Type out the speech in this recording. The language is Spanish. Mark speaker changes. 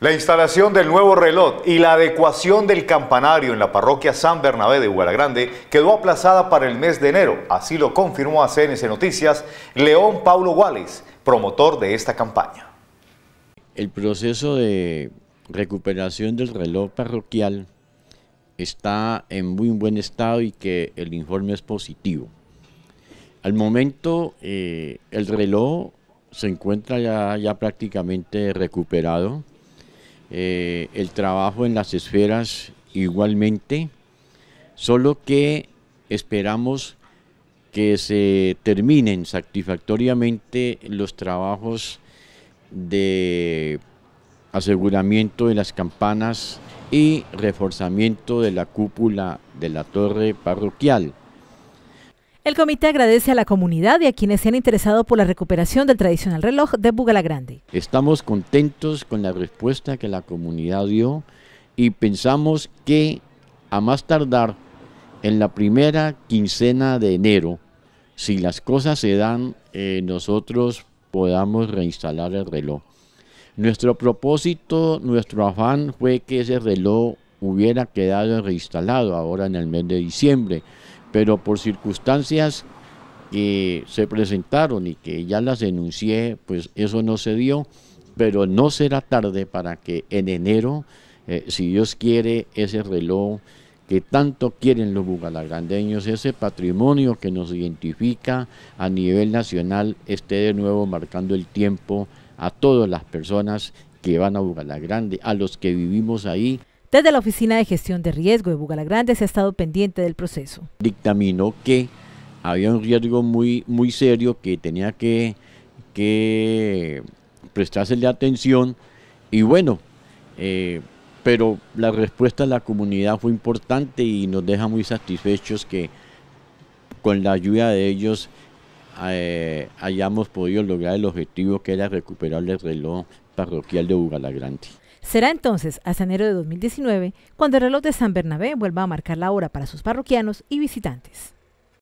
Speaker 1: La instalación del nuevo reloj y la adecuación del campanario en la parroquia San Bernabé de Grande quedó aplazada para el mes de enero, así lo confirmó a CNC Noticias León Paulo Guales, promotor de esta campaña.
Speaker 2: El proceso de recuperación del reloj parroquial está en muy buen estado y que el informe es positivo. Al momento eh, el reloj se encuentra ya prácticamente recuperado eh, el trabajo en las esferas igualmente, solo que esperamos que se terminen satisfactoriamente los trabajos de aseguramiento de las campanas y reforzamiento de la cúpula de la torre parroquial.
Speaker 3: El comité agradece a la comunidad y a quienes se han interesado por la recuperación del tradicional reloj de Bugalagrande.
Speaker 2: Estamos contentos con la respuesta que la comunidad dio y pensamos que a más tardar en la primera quincena de enero, si las cosas se dan, eh, nosotros podamos reinstalar el reloj. Nuestro propósito, nuestro afán fue que ese reloj hubiera quedado reinstalado ahora en el mes de diciembre pero por circunstancias que se presentaron y que ya las enuncié, pues eso no se dio, pero no será tarde para que en enero, eh, si Dios quiere, ese reloj que tanto quieren los bugalagrandeños, ese patrimonio que nos identifica a nivel nacional, esté de nuevo marcando el tiempo a todas las personas que van a Bugalagrande, a los que vivimos ahí
Speaker 3: desde la Oficina de Gestión de Riesgo de Bugalagrande se ha estado pendiente del proceso.
Speaker 2: Dictaminó que había un riesgo muy, muy serio que tenía que, prestarse la atención y bueno, eh, pero la respuesta de la comunidad fue importante y nos deja muy satisfechos que con la ayuda de ellos eh, hayamos podido lograr el objetivo que era recuperar el reloj parroquial de Bugalagrante.
Speaker 3: Será entonces hasta enero de 2019 cuando el reloj de San Bernabé vuelva a marcar la hora para sus parroquianos y visitantes.